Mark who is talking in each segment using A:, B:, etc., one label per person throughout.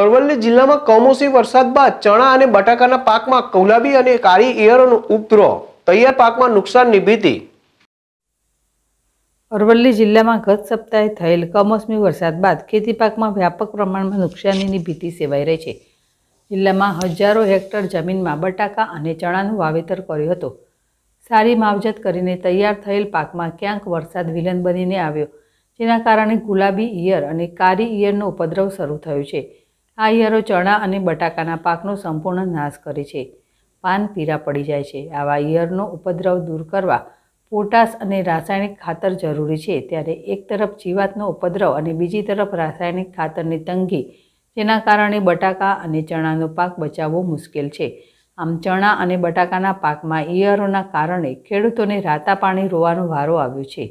A: અરવલ્લી જિલ્લામાં કમોસમી વરસાદ બાદ ચણા અને બટાકાના પાકમાં કૌલાબી અને કાળી ઈયળોનો ઉપદ્રવ તૈયાર પાકમાં નુકસાનની ભીતિ
B: અરવલ્લી જિલ્લામાં ગત સપ્તાહે થયેલ કમોસમી વરસાદ બાદ ખેતી પાકમાં વ્યાપક પ્રમાણમાં નુકસાનીની ભીતિ સેવાઈ રહી છે જિલ્લામાં હજારો હેક્ટર જમીનમાં બટાકા અને ચણાનું વાવેતર કર્યું હતું સારી માવજત કરીને તૈયાર થયેલ પાકમાં ક્યાંક વરસાદ વિલન બનીને આવ્યો જેના કારણે ગુલાબી ઈયર અને કારી ઈયરનો ઉપદ્રવ શરૂ થયો છે આ ઈયળો ચણા અને બટાકાના પાકનો સંપૂર્ણ નાશ કરે છે પાન પીરા પડી જાય છે આવા ઈયળનો ઉપદ્રવ દૂર કરવા પોટાશ અને રાસાયણિક ખાતર જરૂરી છે ત્યારે એક તરફ જીવાતનો ઉપદ્રવ અને બીજી તરફ રાસાયણિક ખાતરની તંગી જેના કારણે બટાકા અને ચણાનો પાક બચાવવો મુશ્કેલ છે આમ ચણા અને બટાકાના પાકમાં ઈયળોના કારણે ખેડૂતોને રાતા પાણી રોવાનો વારો આવ્યો છે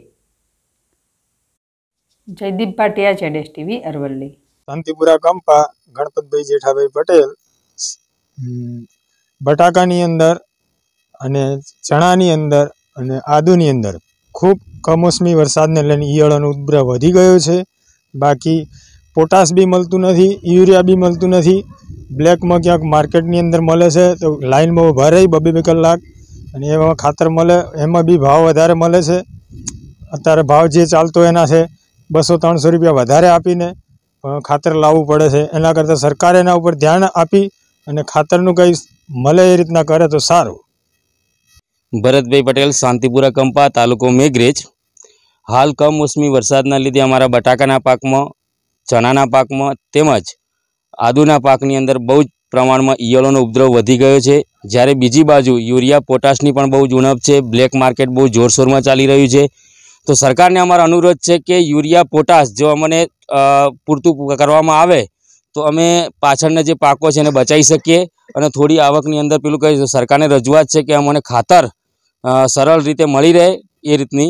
B: જયદીપ ભાટિયા જેડેશ ટીવી અરવલ્લી શાંતિપુરા કંપા ગણપતભાઈ જેઠાભાઈ પટેલ
A: બટાકાની અંદર અને ચણાની અંદર અને આદુની અંદર ખૂબ કમોસમી વરસાદને લઈને ઈયળોનો ઉદ્ભવ વધી ગયો છે બાકી પોટાશ બી મળતું નથી યુરિયા બી મળતું નથી બ્લેકમાં ક્યાંક માર્કેટની અંદર મળે છે તો લાઇનમાં ઊભા રહી બબે બે કલાક અને એમાં ખાતર મળે એમાં બી ભાવ વધારે મળે છે અત્યારે ભાવ જે ચાલતો એના છે બસો ત્રણસો રૂપિયા વધારે આપીને ખાતર લાવવું પડે છે એના કરતાં સરકાર એના ઉપર ધ્યાન આપી અને ખાતરનું કંઈ મળે એ રીતના કરે તો સારું
C: ભરતભાઈ પટેલ શાંતિપુરા કંપા તાલુકો મેઘરેજ હાલ કમોસમી વરસાદના લીધે અમારા બટાકાના પાકમાં ચણાના પાકમાં તેમજ આદુના પાકની અંદર બહુ જ પ્રમાણમાં ઈયળોનો ઉપદ્રવ વધી ગયો છે જ્યારે બીજી બાજુ યુરિયા પોટાશની પણ બહુ જ ઉણપ છે બ્લેક માર્કેટ બહુ જોરશોરમાં ચાલી રહ્યું છે તો સરકારને અમારો અનુરોધ છે કે યુરિયા પોટાશ જો અમને પૂરતું કરવામાં આવે તો અમે પાછળના જે પાકો છે એને બચાવી શકીએ અને થોડી આવકની અંદર પેલું કહીશું સરકારને રજૂઆત છે કે અમને ખાતર સરળ રીતે મળી રહે એ રીતની